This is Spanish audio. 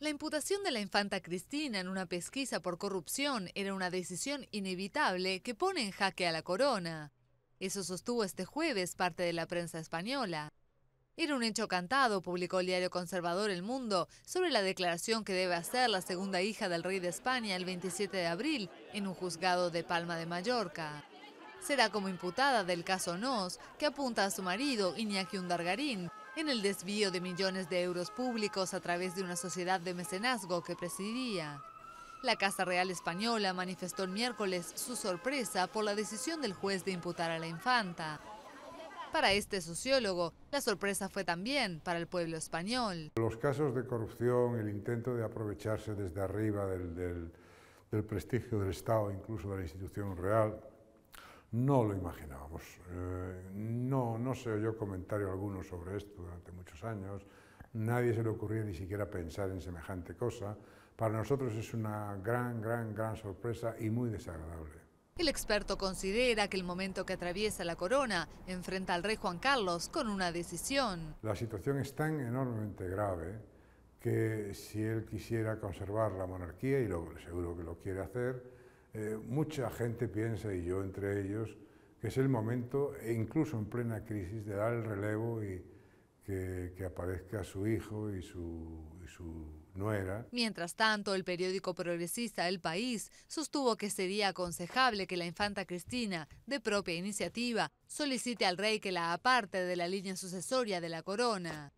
La imputación de la infanta Cristina en una pesquisa por corrupción era una decisión inevitable que pone en jaque a la corona. Eso sostuvo este jueves parte de la prensa española. Era un hecho cantado, publicó el diario conservador El Mundo, sobre la declaración que debe hacer la segunda hija del rey de España el 27 de abril en un juzgado de Palma de Mallorca. Será como imputada del caso Nos, que apunta a su marido Iñaki Undargarín, en el desvío de millones de euros públicos a través de una sociedad de mecenazgo que presidía. La Casa Real Española manifestó el miércoles su sorpresa por la decisión del juez de imputar a la infanta. Para este sociólogo, la sorpresa fue también para el pueblo español. Los casos de corrupción, el intento de aprovecharse desde arriba del, del prestigio del Estado, incluso de la institución real, no lo imaginábamos. Eh, no, no se oyó comentario alguno sobre esto durante muchos años. Nadie se le ocurría ni siquiera pensar en semejante cosa. Para nosotros es una gran, gran, gran sorpresa y muy desagradable. El experto considera que el momento que atraviesa la corona enfrenta al rey Juan Carlos con una decisión. La situación es tan enormemente grave que si él quisiera conservar la monarquía, y lo, seguro que lo quiere hacer, eh, mucha gente piensa, y yo entre ellos, que es el momento, e incluso en plena crisis, de dar el relevo y que, aparezca su hijo y su nuera. Mientras tanto, el periódico progresista El País sostuvo que sería aconsejable que la infanta Cristina, de propia iniciativa, solicite al rey que la aparte de la línea sucesoria de la corona.